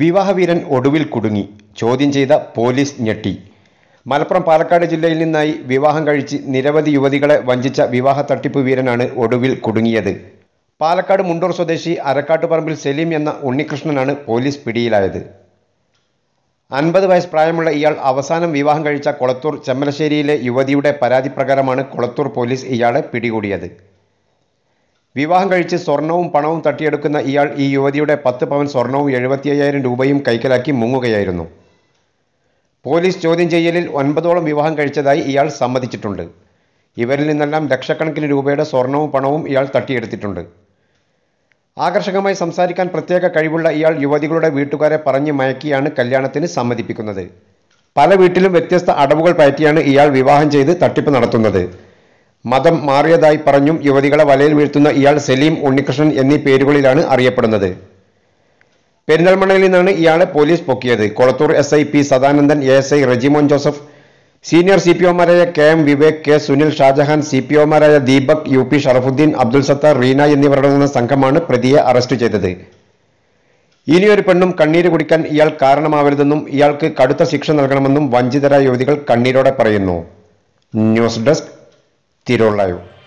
വിവാഹവീരൻ ഒടുവിൽ കുടുങ്ങി ചോദ്യം ചെയ്ത പോലീസ് ഞെട്ടി മലപ്പുറം പാലക്കാട് ജില്ലയിൽ നിന്നായി വിവാഹം കഴിച്ച് നിരവധി യുവതികളെ വഞ്ചിച്ച വിവാഹ തട്ടിപ്പ് വീരനാണ് ഒടുവിൽ കുടുങ്ങിയത് പാലക്കാട് മുണ്ടൂർ സ്വദേശി അരക്കാട്ടുപറമ്പിൽ സലീം എന്ന ഉണ്ണികൃഷ്ണനാണ് പോലീസ് പിടിയിലായത് അൻപത് വയസ്സ് പ്രായമുള്ള ഇയാൾ അവസാനം വിവാഹം കഴിച്ച കൊളത്തൂർ ചെമ്മലശ്ശേരിയിലെ യുവതിയുടെ പരാതി പ്രകാരമാണ് കൊളത്തൂർ പോലീസ് ഇയാളെ പിടികൂടിയത് വിവാഹം കഴിച്ച് സ്വർണവും പണവും തട്ടിയെടുക്കുന്ന ഇയാൾ ഈ യുവതിയുടെ പത്ത് പവൻ സ്വർണവും എഴുപത്തി അയ്യായിരം രൂപയും കൈക്കലാക്കി മുങ്ങുകയായിരുന്നു പോലീസ് ചോദ്യം ചെയ്യലിൽ ഒൻപതോളം വിവാഹം കഴിച്ചതായി ഇയാൾ സമ്മതിച്ചിട്ടുണ്ട് ഇവരിൽ നിന്നെല്ലാം ലക്ഷക്കണക്കിന് രൂപയുടെ സ്വർണവും പണവും ഇയാൾ തട്ടിയെടുത്തിട്ടുണ്ട് ആകർഷകമായി സംസാരിക്കാൻ പ്രത്യേക കഴിവുള്ള ഇയാൾ യുവതികളുടെ വീട്ടുകാരെ പറഞ്ഞ് മയക്കിയാണ് കല്യാണത്തിന് സമ്മതിപ്പിക്കുന്നത് പല വീട്ടിലും വ്യത്യസ്ത അടവുകൾ പയറ്റിയാണ് ഇയാൾ വിവാഹം ചെയ്ത് തട്ടിപ്പ് നടത്തുന്നത് മതം മാറിയതായി പറഞ്ഞും യുവതികളെ വലയിൽ വീഴ്ത്തുന്ന ഇയാൾ സലീം ഉണ്ണികൃഷ്ണൻ എന്നീ പേരുകളിലാണ് അറിയപ്പെടുന്നത് പെരിന്തൽമണ്ണയിൽ നിന്നാണ് ഇയാളെ പോലീസ് പൊക്കിയത് Kolathur S I P Sadanandan A S I Rejimon Joseph senior C P ഒമാരായ K M Vivek K Sunil Shajahan C P ഒമാരായ ദീപക് യു പി ഷറഫുദ്ദീൻ അബ്ദുൽ സത്താർ റീന എന്നിവരടങ്ങുന്ന സംഘമാണ് പ്രതിയെ അറസ്റ്റ് ചെയ്തത് ഇനിയൊരു പെണ്ണും കണ്ണീര് കുടിക്കാൻ ഇയാൾ കാരണമാവരുതെന്നും ഇയാൾക്ക് കടുത്ത ശിക്ഷ നൽകണമെന്നും വഞ്ചിതരായ യുവതികൾ കണ്ണീരോടെ പറയുന്നു ന്യൂസ് ഡെസ്ക് tiro live.